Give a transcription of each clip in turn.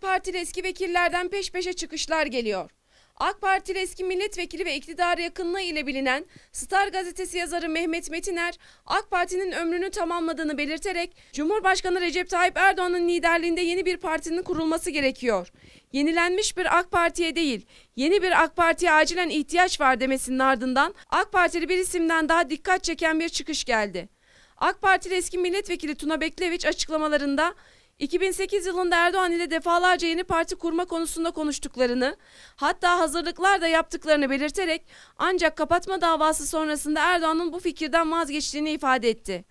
AK Partili eski vekillerden peş peşe çıkışlar geliyor. AK Partili eski milletvekili ve iktidar yakınlığı ile bilinen Star gazetesi yazarı Mehmet Metiner, AK Parti'nin ömrünü tamamladığını belirterek Cumhurbaşkanı Recep Tayyip Erdoğan'ın liderliğinde yeni bir partinin kurulması gerekiyor. Yenilenmiş bir AK Parti'ye değil, yeni bir AK Parti'ye acilen ihtiyaç var demesinin ardından AK Partili bir isimden daha dikkat çeken bir çıkış geldi. AK Partili eski milletvekili Tuna Bekleviç açıklamalarında 2008 yılında Erdoğan ile defalarca yeni parti kurma konusunda konuştuklarını, hatta hazırlıklar da yaptıklarını belirterek ancak kapatma davası sonrasında Erdoğan'ın bu fikirden vazgeçtiğini ifade etti.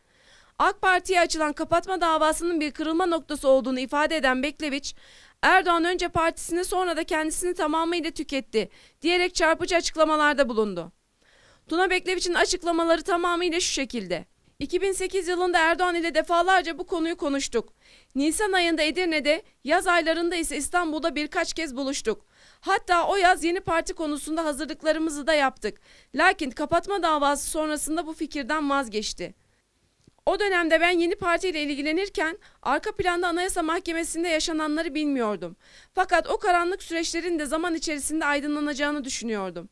AK Parti'ye açılan kapatma davasının bir kırılma noktası olduğunu ifade eden Bekleviç, Erdoğan önce partisini sonra da kendisini tamamıyla tüketti diyerek çarpıcı açıklamalarda bulundu. Tuna Bekleviç'in açıklamaları tamamıyla şu şekilde. 2008 yılında Erdoğan ile defalarca bu konuyu konuştuk. Nisan ayında Edirne'de, yaz aylarında ise İstanbul'da birkaç kez buluştuk. Hatta o yaz yeni parti konusunda hazırlıklarımızı da yaptık. Lakin kapatma davası sonrasında bu fikirden vazgeçti. O dönemde ben yeni partiyle ilgilenirken arka planda Anayasa Mahkemesi'nde yaşananları bilmiyordum. Fakat o karanlık süreçlerin de zaman içerisinde aydınlanacağını düşünüyordum.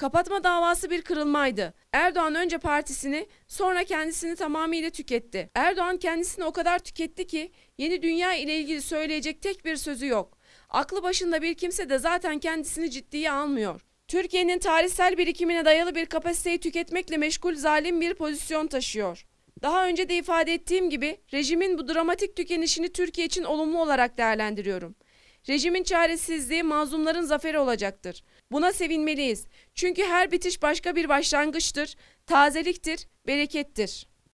Kapatma davası bir kırılmaydı. Erdoğan önce partisini sonra kendisini tamamıyla tüketti. Erdoğan kendisini o kadar tüketti ki yeni dünya ile ilgili söyleyecek tek bir sözü yok. Aklı başında bir kimse de zaten kendisini ciddiye almıyor. Türkiye'nin tarihsel birikimine dayalı bir kapasiteyi tüketmekle meşgul zalim bir pozisyon taşıyor. Daha önce de ifade ettiğim gibi rejimin bu dramatik tükenişini Türkiye için olumlu olarak değerlendiriyorum. Rejimin çaresizliği mazlumların zaferi olacaktır. Buna sevinmeliyiz. Çünkü her bitiş başka bir başlangıçtır, tazeliktir, berekettir.